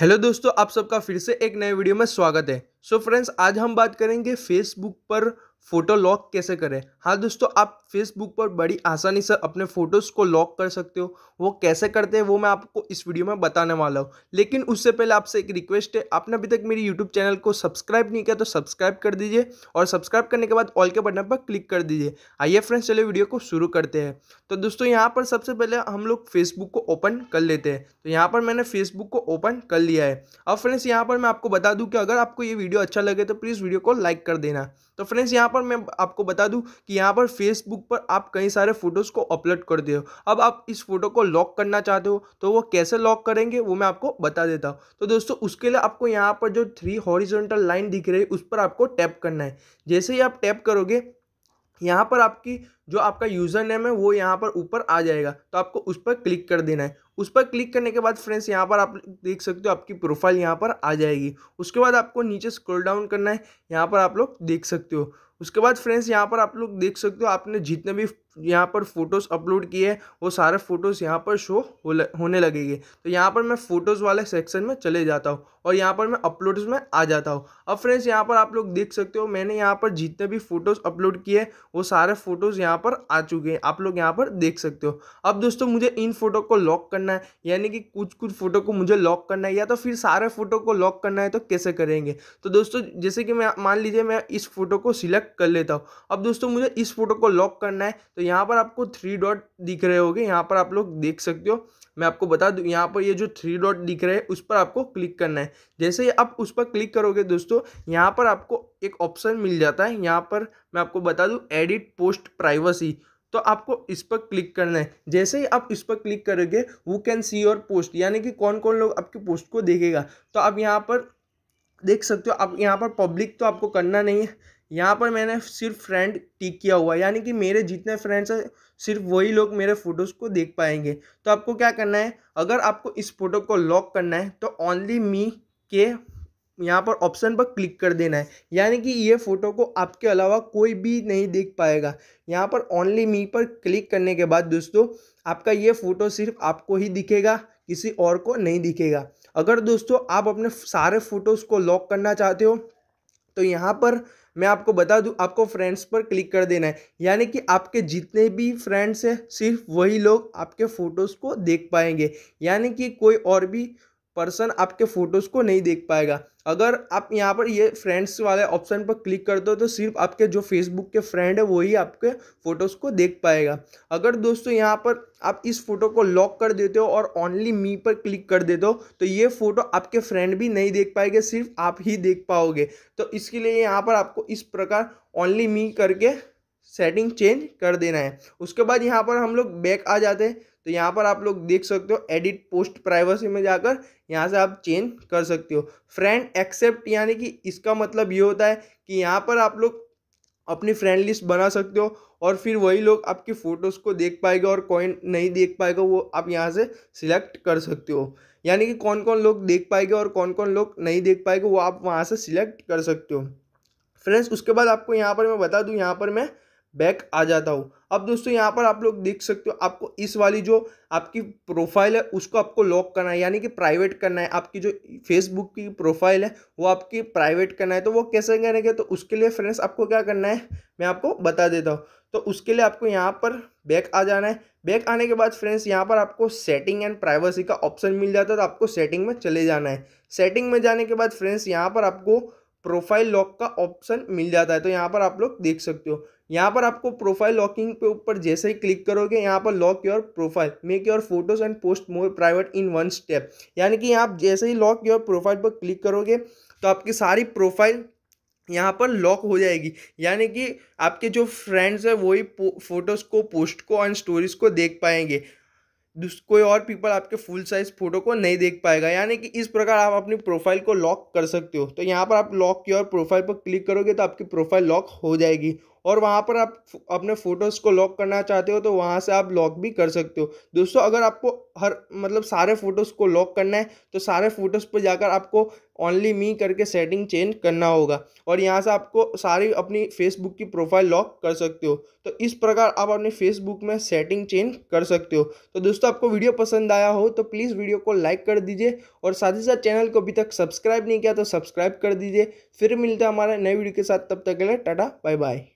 hello दोस्तों आप सबका फिर से एक नए वीडियो में स्वागत है सो so फ्रेंड्स आज हम बात करेंगे फेसबुक पर फ़ोटो लॉक कैसे करें हाँ दोस्तों आप फेसबुक पर बड़ी आसानी से अपने फ़ोटोज़ को लॉक कर सकते हो वो कैसे करते हैं वो मैं आपको इस वीडियो में बताने वाला हूँ लेकिन उससे पहले आपसे एक रिक्वेस्ट है आपने अभी तक मेरी यूट्यूब चैनल को सब्सक्राइब नहीं किया तो सब्सक्राइब कर दीजिए और सब्सक्राइब करने के बाद ऑल के बटन पर क्लिक कर दीजिए आइए फ्रेंड्स चलिए वीडियो को शुरू करते हैं तो दोस्तों यहाँ पर सबसे पहले हम लोग फेसबुक को ओपन कर लेते हैं तो यहाँ पर मैंने फेसबुक को ओपन कर लिया है अब फ्रेंड्स यहाँ पर मैं आपको बता दूँ कि अगर आपको ये वीडियो अच्छा लगे तो प्लीज़ वीडियो को लाइक कर देना तो फ्रेंड्स यहाँ पर मैं आपको बता दूं कि यहाँ पर फेसबुक पर आप कई सारे फ़ोटोज़ को अपलोड कर दे हो अब आप इस फ़ोटो को लॉक करना चाहते हो तो वो कैसे लॉक करेंगे वो मैं आपको बता देता हूँ तो दोस्तों उसके लिए आपको यहाँ पर जो थ्री हॉरिजेंटल लाइन दिख रही है उस पर आपको टैप करना है जैसे ही आप टैप करोगे यहाँ पर आपकी जो आपका यूज़र नेम है वो यहाँ पर ऊपर आ जाएगा तो आपको उस पर क्लिक कर देना है उस पर क्लिक करने के बाद फ्रेंड्स यहाँ पर आप देख सकते हो आपकी प्रोफाइल यहाँ पर आ जाएगी उसके बाद आपको नीचे स्क्रॉल डाउन करना है यहाँ पर आप लोग देख सकते हो उसके बाद फ्रेंड्स यहाँ पर आप लोग देख सकते हो आपने जितने भी यहाँ पर फ़ोटोज़ अपलोड किए वो सारे फ़ोटोज़ यहाँ पर शो होने लगेंगे तो यहाँ पर मैं फ़ोटोज़ वाले सेक्शन में चले जाता हूँ और यहाँ पर मैं अपलोड्स में आ जाता हूँ अब फ्रेंड्स यहाँ पर आप लोग देख सकते हो मैंने यहाँ पर जितने भी फ़ोटोज़ अपलोड किए हैं वो सारे फ़ोटोज़ यहाँ पर आ चुके हैं आप लोग यहाँ पर देख सकते हो अब दोस्तों मुझे इन फ़ोटो को लॉक करना है यानी कि कुछ कुछ फ़ोटो को मुझे लॉक करना है या तो फिर सारे फ़ोटो को लॉक करना है तो कैसे करेंगे तो दोस्तों जैसे कि मैं मान लीजिए मैं इस फ़ोटो को सिलेक्ट कर लेता हूँ अब दोस्तों मुझे इस फ़ोटो को लॉक करना है तो यहाँ पर आपको थ्री डॉट दिख रहे होंगे यहाँ पर आप लोग देख सकते हो मैं आपको बता दूँ यहाँ पर ये जो थ्री डॉट दिख रहे हैं उस पर आपको क्लिक करना है जैसे ही आप उस पर क्लिक करोगे दोस्तों यहाँ पर आपको एक ऑप्शन मिल जाता है यहाँ पर मैं आपको बता दूँ एडिट पोस्ट प्राइवेसी तो आपको इस पर क्लिक करना है जैसे ही आप इस पर क्लिक करोगे वो कैन सी योर पोस्ट यानी कि कौन कौन लोग आपकी पोस्ट को देखेगा तो आप यहाँ पर देख सकते हो आप यहाँ पर पब्लिक तो आपको करना नहीं है यहाँ पर मैंने सिर्फ फ्रेंड टिक किया हुआ है यानी कि मेरे जितने फ्रेंड्स हैं सिर्फ वही लोग मेरे फ़ोटोज़ को देख पाएंगे तो आपको क्या करना है अगर आपको इस फ़ोटो को लॉक करना है तो ओनली मी के यहाँ पर ऑप्शन पर क्लिक कर देना है यानी कि ये फ़ोटो को आपके अलावा कोई भी नहीं देख पाएगा यहाँ पर ओनली मी पर क्लिक करने के बाद दोस्तों आपका ये फ़ोटो सिर्फ आपको ही दिखेगा किसी और को नहीं दिखेगा अगर दोस्तों आप अपने सारे फ़ोटोज़ को लॉक करना चाहते हो तो यहाँ पर मैं आपको बता दूं आपको फ्रेंड्स पर क्लिक कर देना है यानी कि आपके जितने भी फ्रेंड्स हैं सिर्फ वही लोग आपके फ़ोटोज़ को देख पाएंगे यानी कि कोई और भी पर्सन आपके फ़ोटोज़ को नहीं देख पाएगा अगर आप यहाँ पर ये फ्रेंड्स वाले ऑप्शन पर क्लिक करते हो तो सिर्फ आपके जो फेसबुक के फ्रेंड है वही आपके फ़ोटोज़ को देख पाएगा अगर दोस्तों यहाँ पर आप इस फ़ोटो को लॉक कर देते हो और ओनली मी पर क्लिक कर देते हो तो ये फ़ोटो आपके फ्रेंड भी नहीं देख पाएंगे सिर्फ आप ही देख पाओगे तो इसके लिए यहाँ पर आपको इस प्रकार ओनली मी करके सेटिंग चेंज कर देना है उसके बाद यहाँ पर हम लोग बैक आ जाते हैं तो यहाँ पर आप लोग देख सकते हो एडिट पोस्ट प्राइवेसी में जाकर यहाँ से आप चेंज कर सकते हो फ्रेंड एक्सेप्ट यानी कि इसका मतलब ये होता है कि यहाँ पर आप लोग अपनी फ्रेंड लिस्ट बना सकते हो और फिर वही लोग आपकी फ़ोटोज़ को देख पाएगा और कौन नहीं देख पाएगा वो आप यहाँ से सिलेक्ट कर सकते हो यानी कि कौन कौन लोग देख पाएंगे और कौन कौन लोग नहीं देख पाएंगे वो आप वहाँ से सिलेक्ट कर सकते हो फ्रेंड्स उसके बाद आपको यहाँ पर मैं बता दूँ यहाँ पर मैं बैक आ जाता हूँ अब दोस्तों यहाँ पर आप लोग देख सकते हो आपको इस वाली जो आपकी प्रोफाइल है उसको आपको लॉक करना है यानी कि प्राइवेट करना है आपकी जो फेसबुक की प्रोफाइल है वो आपकी प्राइवेट करना है तो वो कैसे करेंगे तो उसके लिए फ्रेंड्स आपको क्या करना है मैं आपको बता देता हूँ तो उसके लिए आपको यहाँ पर बैक आ जाना है बैक आने के बाद फ्रेंड्स यहाँ पर आपको सेटिंग एंड प्राइवेसी का ऑप्शन मिल जाता है तो आपको सेटिंग में चले जाना है सेटिंग में जाने के बाद फ्रेंड्स यहाँ पर आपको प्रोफाइल लॉक का ऑप्शन मिल जाता है तो यहाँ पर आप लोग देख सकते हो यहाँ पर आपको प्रोफाइल लॉकिंग पे ऊपर जैसे ही क्लिक करोगे यहाँ पर lock your profile make your photos and post more private in one step यानी कि आप जैसे ही लॉक योर प्रोफाइल पर क्लिक करोगे तो आपकी सारी प्रोफाइल यहाँ पर लॉक हो जाएगी यानी कि आपके जो फ्रेंड्स हैं वही फोटोज़ को पोस्ट को एंड स्टोरीज़ को देख पाएंगे कोई और पीपल आपके फुल साइज़ फ़ोटो को नहीं देख पाएगा यानी कि इस प्रकार आप अपनी प्रोफाइल को लॉक कर सकते हो तो यहाँ पर आप लॉक की और प्रोफाइल पर क्लिक करोगे तो आपकी प्रोफाइल लॉक हो जाएगी और वहाँ पर आप अपने फ़ोटोज़ को लॉक करना चाहते हो तो वहाँ से आप लॉक भी कर सकते हो दोस्तों अगर आपको हर मतलब सारे फ़ोटोज़ को लॉक करना है तो सारे फ़ोटोज़ पर जाकर आपको ओनली मी करके सेटिंग चेंज करना होगा और यहाँ से आपको सारी अपनी फेसबुक की प्रोफाइल लॉक कर सकते हो तो इस प्रकार आप अपने फेसबुक में सेटिंग चेंज कर सकते हो तो दोस्तों आपको वीडियो पसंद आया हो तो प्लीज़ वीडियो को लाइक कर दीजिए और साथ ही साथ चैनल को अभी तक सब्सक्राइब नहीं किया तो सब्सक्राइब कर दीजिए फिर मिलते हैं हमारे नए वीडियो के साथ तब तक के लिए टाटा बाय बाय